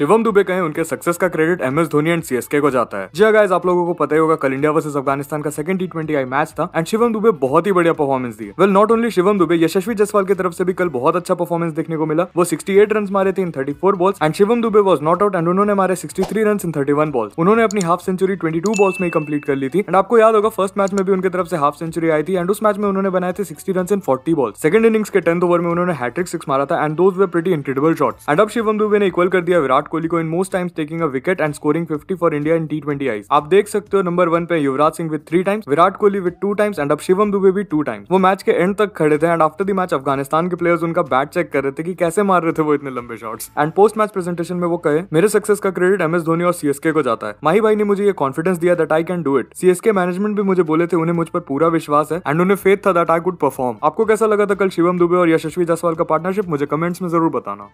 शिवम दुबे कहें उनके सक्सेस का credit M S Dhoni and CSK को जाता है जी अगर हाँ आप लोगों को पता ही होगा कल इंडिया वर्सेस अफगानिस्तान का second T twenty I match था एंड शिवम दुबे बहुत ही बढ़िया परफॉर्मेंस दी well not only Shivam Dube Yashasvi Jaiswal की तरफ से भी कल बहुत अच्छा परफॉर्मेंस देखने को मिला वो एट रन मारे थे in four balls and Shivam Dube was not out and उन्होंने मारे sixty three run in one balls उन्होंने अपनी हाफ सेंचुरी टू बॉल्स में ही कंप्लीट कर ली थी एंड आपको याद होगा फर्स्ट मैच में भी उनकी तरफ से हाफ सेंचुरी आई थी एंड उस मैच में उन्होंने बनाए थे sixty run in forty ball second innings के टेंथ ओवर में उन्होंने हैट्रिक सिक्स मारा था and those way pretty incredible shots and अब शिवम दुबे ने इक्वल कर दिया विराट कोहली को in most times taking a wicket and scoring 50 for India in T twenty Is आप देख सकते हो नंबर वन पे Yuvraj Singh with three times Virat Kohli with two times and अब शिवम दुबे भी टू टाइम्स वो मैच के एंड तक खड़े थे and after the match Afghanistan के प्लेयर्स उनका बैट चेक कर रहे थे कि कैसे मार रहे थे वो इतने लंबे shots and post match presentation में वो कहे मेरे सक्सेस का क्रेडिट एम एस धोनी और सीएसके को जाता है माही भाई ने मुझे ये कॉन्फिडेंस दिया that I can do it CSK management भी मुझे बोले थे उन्हें मुझ पर पूरा विश्वास है एंड उन्हें फेथ था दैट आई कुड परफॉर्म आपको कैसा लगा था कल शिवम दुबे और यशस्वी जसवाल का पार्टनरशिप मुझे कमेंट्स में जरूर बताना